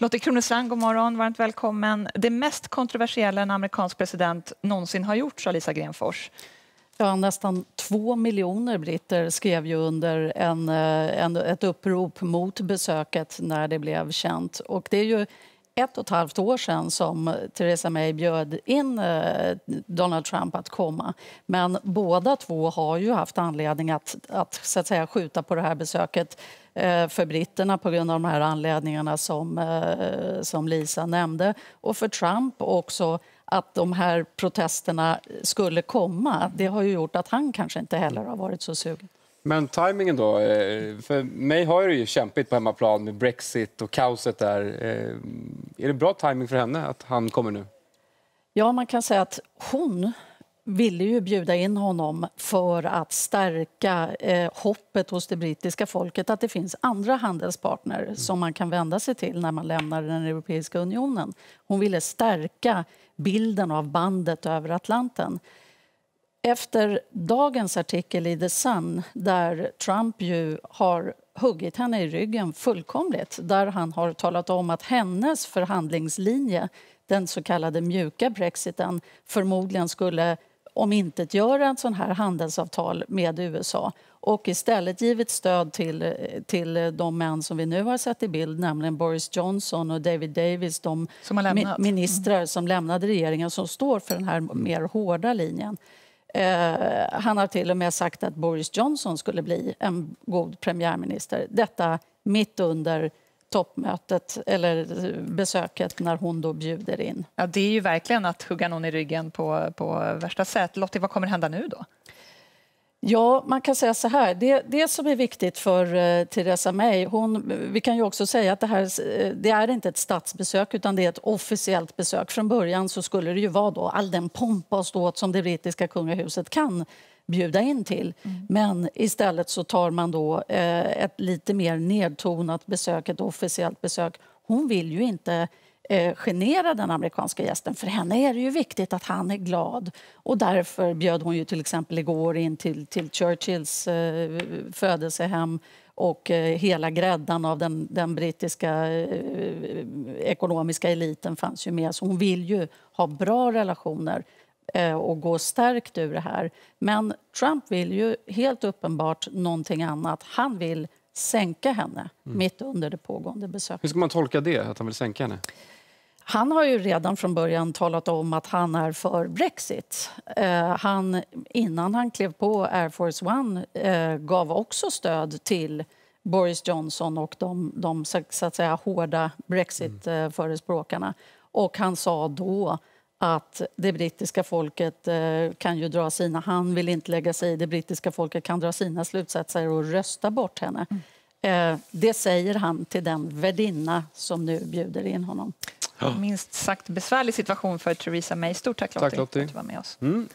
Lottie Kronestrand, god morgon. Varmt välkommen. Det mest kontroversiella en amerikansk president någonsin har gjort, sa Lisa Grenfors. Ja, nästan två miljoner britter skrev ju under en, eh, en, ett upprop mot besöket när det blev känt. Och det är ju ett och ett halvt år sedan som Theresa May bjöd in eh, Donald Trump att komma. Men båda två har ju haft anledning att, att, så att säga, skjuta på det här besöket eh, för britterna på grund av de här anledningarna som, eh, som Lisa nämnde och för Trump också att de här protesterna skulle komma. Det har ju gjort att han kanske inte heller har varit så sugen. Men tajmingen då? För mig har det ju kämpigt på hemmaplan med Brexit och kaoset där. Är det bra timing för henne att han kommer nu? Ja, man kan säga att hon ville ju bjuda in honom för att stärka eh, hoppet hos det brittiska folket att det finns andra handelspartner mm. som man kan vända sig till när man lämnar den Europeiska unionen. Hon ville stärka bilden av bandet över Atlanten. Efter dagens artikel i The Sun, där Trump ju har huggit henne i ryggen fullkomligt där han har talat om att hennes förhandlingslinje, den så kallade mjuka brexiten förmodligen skulle om inte göra ett sån här handelsavtal med USA och istället givit stöd till, till de män som vi nu har sett i bild nämligen Boris Johnson och David Davis, de som ministrar mm. som lämnade regeringen som står för den här mer hårda linjen. Eh, han har till och med sagt att Boris Johnson skulle bli en god premiärminister. Detta mitt under toppmötet eller besöket när hon då bjuder in. Ja, det är ju verkligen att hugga någon i ryggen på, på värsta sätt. Lottie, vad kommer hända nu då? Ja, man kan säga så här. Det, det som är viktigt för eh, Theresa May, hon, vi kan ju också säga att det här eh, det är inte ett statsbesök utan det är ett officiellt besök. Från början så skulle det ju vara då all den pompa och ståt som det brittiska kungahuset kan bjuda in till. Mm. Men istället så tar man då eh, ett lite mer nedtonat besök, ett officiellt besök. Hon vill ju inte eh, genera den amerikanska gästen. För henne är det ju viktigt att han är glad. Och därför bjöd hon ju till exempel igår in till, till Churchills eh, födelsehem och eh, hela gräddan av den, den brittiska eh, ekonomiska eliten fanns ju med. Så hon vill ju ha bra relationer eh, och gå stärkt ur det här. Men Trump vill ju helt uppenbart någonting annat. Han vill sänka henne mm. mitt under det pågående besöket. Hur ska man tolka det, att han vill sänka henne? Han har ju redan från början talat om att han är för Brexit. Eh, han, innan han klev på Air Force One eh, gav också stöd till Boris Johnson och de, de så att säga, hårda Brexit-förespråkarna. Mm. Eh, och han sa då att det brittiska folket kan ju dra sina... Han vill inte lägga sig i. Det brittiska folket kan dra sina slutsatser och rösta bort henne. Mm. Det säger han till den värdinna som nu bjuder in honom minst sagt besvärlig situation för Theresa May. Stort tack Lottie, tack, Lottie. för att du var med oss. Mm.